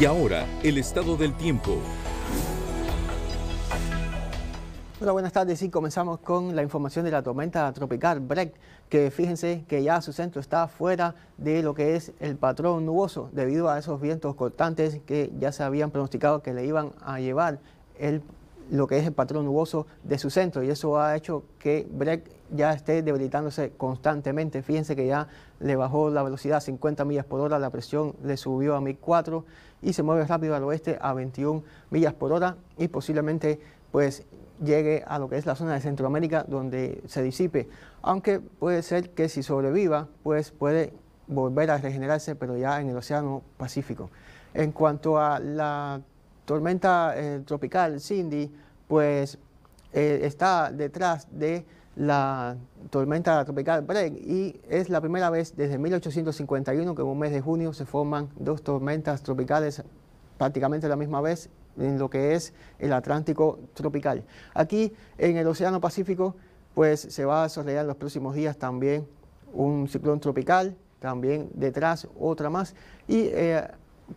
Y ahora, el estado del tiempo. Hola, buenas tardes. Y comenzamos con la información de la tormenta tropical Breck, que fíjense que ya su centro está fuera de lo que es el patrón nuboso, debido a esos vientos cortantes que ya se habían pronosticado que le iban a llevar el lo que es el patrón nuboso de su centro y eso ha hecho que Breck ya esté debilitándose constantemente. Fíjense que ya le bajó la velocidad a 50 millas por hora, la presión le subió a 1004 y se mueve rápido al oeste a 21 millas por hora y posiblemente pues llegue a lo que es la zona de Centroamérica donde se disipe. Aunque puede ser que si sobreviva pues puede volver a regenerarse pero ya en el Océano Pacífico. En cuanto a la tormenta eh, tropical Cindy, pues eh, está detrás de la tormenta tropical Break y es la primera vez desde 1851 que en un mes de junio se forman dos tormentas tropicales prácticamente la misma vez en lo que es el Atlántico tropical. Aquí en el Océano Pacífico pues se va a desarrollar en los próximos días también un ciclón tropical, también detrás otra más y eh,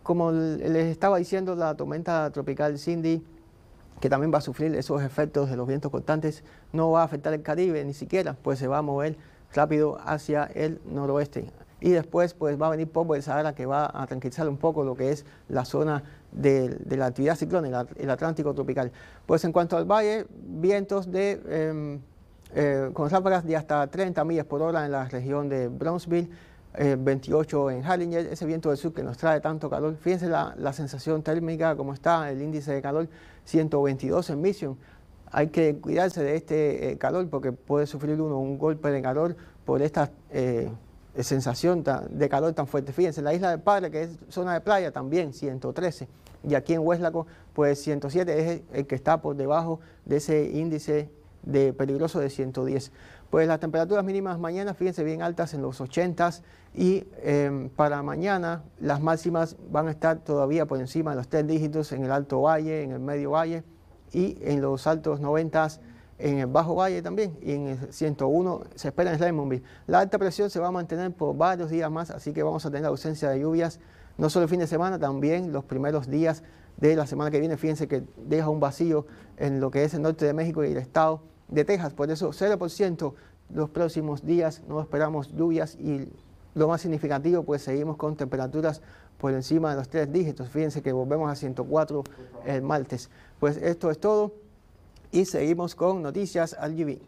como les estaba diciendo, la tormenta tropical Cindy, que también va a sufrir esos efectos de los vientos constantes, no va a afectar el Caribe ni siquiera, pues se va a mover rápido hacia el noroeste. Y después pues va a venir poco el Sahara que va a tranquilizar un poco lo que es la zona de, la actividad ciclónica, el Atlántico tropical. Pues en cuanto al valle, vientos de... Em, eh, con ráfagas de hasta 30 millas por hora en la región de Brownsville, 28 eh, en Hallinger, ese viento del sur que nos trae tanto calor. Fíjense la, sensación térmica, como está el índice de calor, 122 en Mission. Hay que cuidarse de este eh, calor porque puede sufrir uno un golpe de calor por esta eh, sensación de calor tan fuerte. Fíjense, la isla de Padre, que es zona de playa, también 113. Y aquí en Hueslaco, pues 107 es el que está por debajo de ese índice de peligroso de 110. Pues las temperaturas mínimas mañana, fíjense, bien altas en los 80 y em, para mañana las máximas van a estar todavía por encima de los tres dígitos en el Alto Valle, en el Medio Valle y en los altos 90 en el Bajo Valle también y en el 101 se espera en Raymondville. La alta presión se va a mantener por varios días más, así que vamos a tener ausencia de lluvias no solo el fin de semana, también los primeros días de la semana que viene. Fíjense que deja un vacío en lo que es el norte de México y el estado de Texas, por eso 0% los próximos días, no esperamos lluvias y lo más significativo, pues seguimos con temperaturas por encima de los tres dígitos. Fíjense que volvemos a 104 el martes. Pues esto es todo y seguimos con noticias al